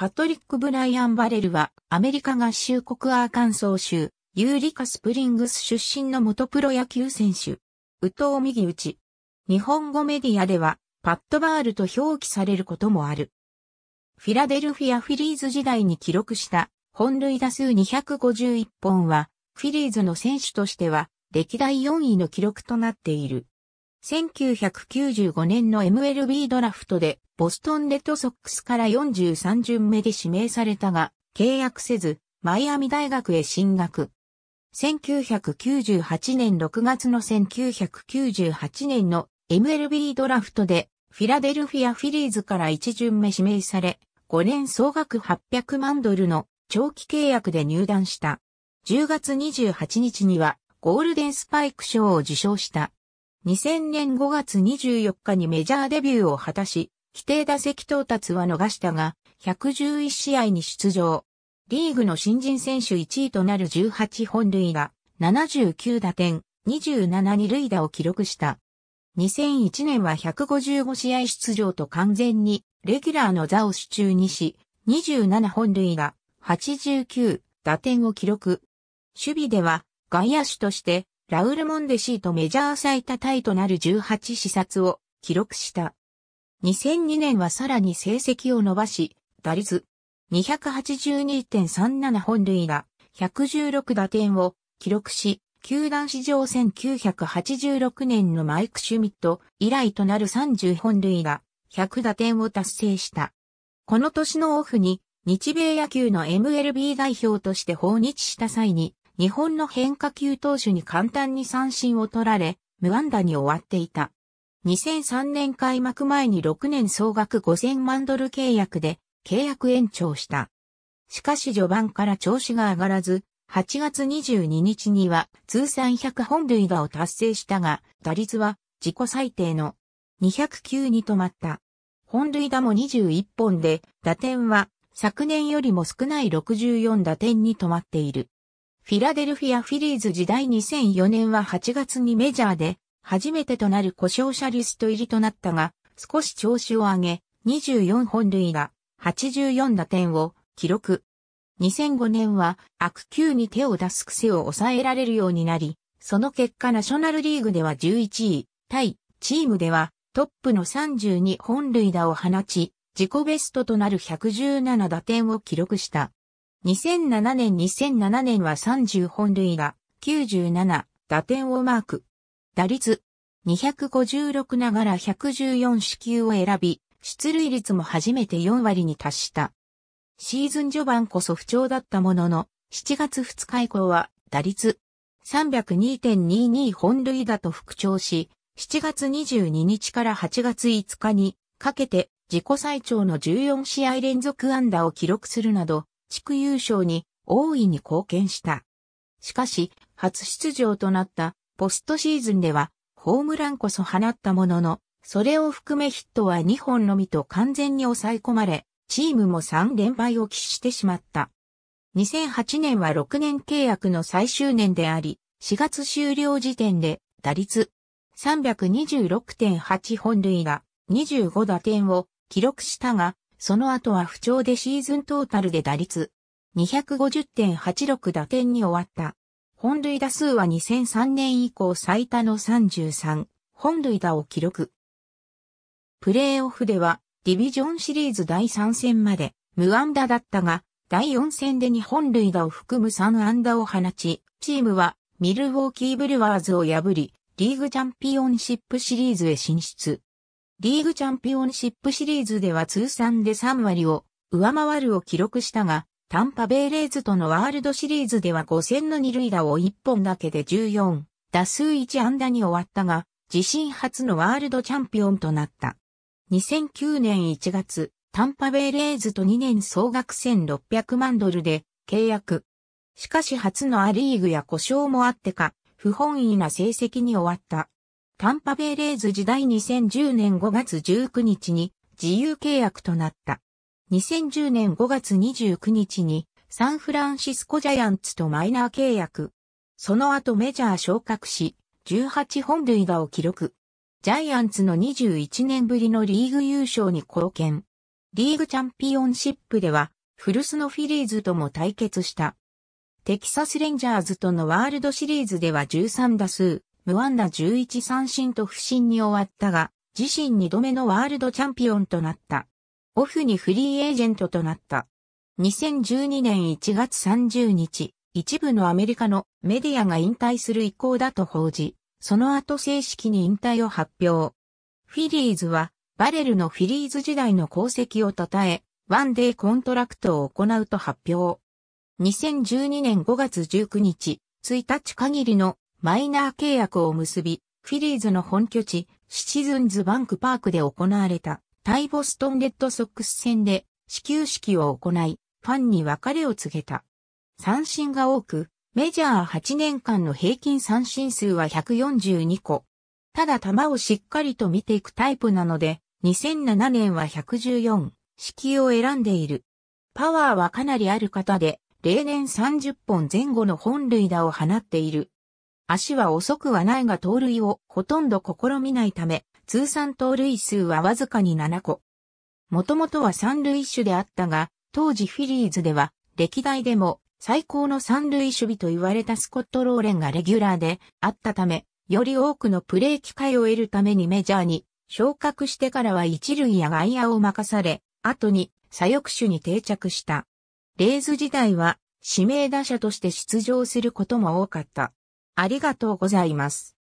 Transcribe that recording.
パトリック・ブライアン・バレルは、アメリカ合衆国アーカンソー州、ユーリカ・スプリングス出身の元プロ野球選手。宇藤右打ち。日本語メディアでは、パットバールと表記されることもある。フィラデルフィア・フィリーズ時代に記録した、本塁打数251本は、フィリーズの選手としては、歴代4位の記録となっている。1995年の MLB ドラフトでボストンレッドソックスから43巡目で指名されたが、契約せず、マイアミ大学へ進学。1998年6月の1998年の MLB ドラフトでフィラデルフィアフィリーズから1巡目指名され、5年総額800万ドルの長期契約で入団した。10月28日にはゴールデンスパイク賞を受賞した。2000年5月24日にメジャーデビューを果たし、規定打席到達は逃したが、111試合に出場。リーグの新人選手1位となる18本塁打、79打点、27二塁打を記録した。2001年は155試合出場と完全にレギュラーの座を手中にし、27本塁打、89打点を記録。守備では外野手としてラウル・モンデシーとメジャー最多タイとなる18視察を記録した。2002年はさらに成績を伸ばし、打率282.37本塁打、116打点を記録し、球団史上1986年のマイク・シュミット以来となる30本塁打、100打点を達成した。この年のオフに日米野球の MLB 代表として訪日した際に日本の変化球投手に簡単に三振を取られ、無安打に終わっていた。2003年開幕前に6年総額5000万ドル契約で契約延長した。しかし序盤から調子が上がらず、8月22日には通算100本塁打を達成したが、打率は自己最低の209に止まった。本塁打も21本で、打点は昨年よりも少ない64打点に止まっている。フィラデルフィア・フィリーズ時代2004年は8月にメジャーで初めてとなる故障者リスト入りとなったが、少し調子を上げ、24本塁打、84打点を記録。2005年は悪球に手を出す癖を抑えられるようになり、その結果ナショナルリーグでは11位、対チームではトップの32本塁打を放ち、自己ベストとなる117打点を記録した。2007年2007年は30本塁打、97打点をマーク。打率256ながら114支給を選び、出塁率も初めて4割に達した。シーズン序盤こそ不調だったものの、7月2日以降は打率302.22本塁打と復調し、7月22日から8月5日にかけて自己最長の14試合連続安打を記録するなど、地区優勝に大いに貢献した。しかし、初出場となったポストシーズンでは、ホームランこそ放ったものの、それを含めヒットは2本のみと完全に抑え込まれ、チームも3連敗を喫してしまった。2008年は6年契約の最終年であり、4月終了時点で打率326.8本塁打25打点を記録したが、その後は不調でシーズントータルで打率250.86打点に終わった。本塁打数は2003年以降最多の33本塁打を記録。プレーオフではディビジョンシリーズ第3戦まで無安打だったが、第4戦で2本塁打を含む3安打を放ち、チームはミルウォーキーブルワーズを破り、リーグチャンピオンシップシリーズへ進出。リーグチャンピオンシップシリーズでは通算で3割を上回るを記録したが、タンパベイレーズとのワールドシリーズでは5戦の2塁打を1本だけで14、打数1安打に終わったが、自身初のワールドチャンピオンとなった。2009年1月、タンパベイレーズと2年総額1600万ドルで契約。しかし初のアリーグや故障もあってか、不本意な成績に終わった。タンパベイレーズ時代2010年5月19日に自由契約となった。2010年5月29日にサンフランシスコジャイアンツとマイナー契約。その後メジャー昇格し、18本塁打を記録。ジャイアンツの21年ぶりのリーグ優勝に貢献。リーグチャンピオンシップでは、フルスのフィリーズとも対決した。テキサスレンジャーズとのワールドシリーズでは13打数、無安打11三振と不振に終わったが、自身2度目のワールドチャンピオンとなった。オフにフリーエージェントとなった。2012年1月30日、一部のアメリカのメディアが引退する意向だと報じ、その後正式に引退を発表。フィリーズは、バレルのフィリーズ時代の功績を称え、ワンデーコントラクトを行うと発表。2012年5月19日、1日限りのマイナー契約を結び、フィリーズの本拠地、シチズンズバンクパークで行われた、タイボストンレッドソックス戦で、始球式を行い、ファンに別れを告げた。三振が多く、メジャー8年間の平均三振数は142個。ただ球をしっかりと見ていくタイプなので、2007年は114、式を選んでいる。パワーはかなりある方で、例年30本前後の本塁打を放っている。足は遅くはないが盗塁をほとんど試みないため、通算盗塁数はわずかに7個。もともとは三塁手であったが、当時フィリーズでは、歴代でも最高の三塁守備と言われたスコット・ローレンがレギュラーであったため、より多くのプレー機会を得るためにメジャーに昇格してからは一塁や外野を任され、後に左翼手に定着した。レーズ時代は指名打者として出場することも多かった。ありがとうございます。